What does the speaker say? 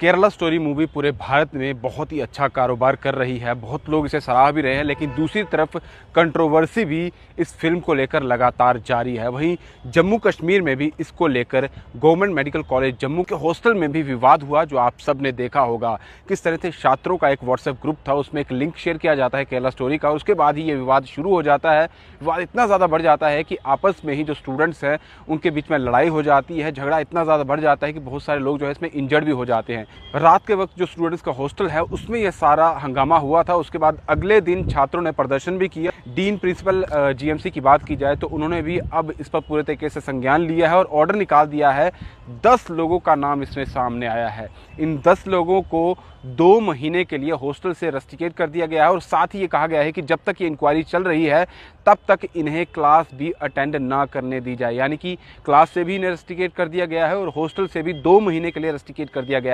Kerala story movie पूरे भारत में बहुत ही अच्छा कारोबार कर रही है बहुत लोग इसे सराह भी रहे हैं लेकिन दूसरी तरफ कंट्रोवर्सी भी इस फिल्म को लेकर लगातार जारी है वहीं जम्मू कश्मीर में भी इसको लेकर गवर्नमेंट मेडिकल कॉलेज जम्मू के हॉस्टल में भी विवाद हुआ जो आप सब ने देखा होगा किस तरह से छात्रों का एक व्हाट्सएप ग्रुप था उसमें एक लिंक शेयर किया जाता है केरला स्टोरी का उसके बाद ही ये विवाद शुरू हो जाता है विवाद इतना ज़्यादा बढ़ जाता है कि आपस में ही जो स्टूडेंट्स हैं उनके बीच में लड़ाई हो जाती है झगड़ा इतना ज़्यादा बढ़ जाता है कि बहुत सारे लोग जो है इसमें इंजर्ड भी हो जाते हैं हैं रात के वक्त जो स्टूडेंट्स का हॉस्टल है उसमें यह सारा हंगामा हुआ था उसके बाद अगले दिन छात्रों ने प्रदर्शन भी किया डीन प्रिंसिपल जीएमसी की बात की जाए तो उन्होंने भी अब इस पर पूरे तरीके से संज्ञान लिया है और ऑर्डर निकाल दिया है दस लोगों का नाम इसमें सामने आया है इन दस लोगों को दो महीने के लिए हॉस्टल से रस्टिकेट कर दिया गया है और साथ ही ये कहा गया है कि जब तक ये इंक्वायरी चल रही है तब तक इन्हें क्लास भी अटेंड ना करने दी जाए यानी कि क्लास से भी इन्हें रस्टिकेट कर दिया गया है और हॉस्टल से भी दो महीने के लिए रस्टिकेट कर दिया गया है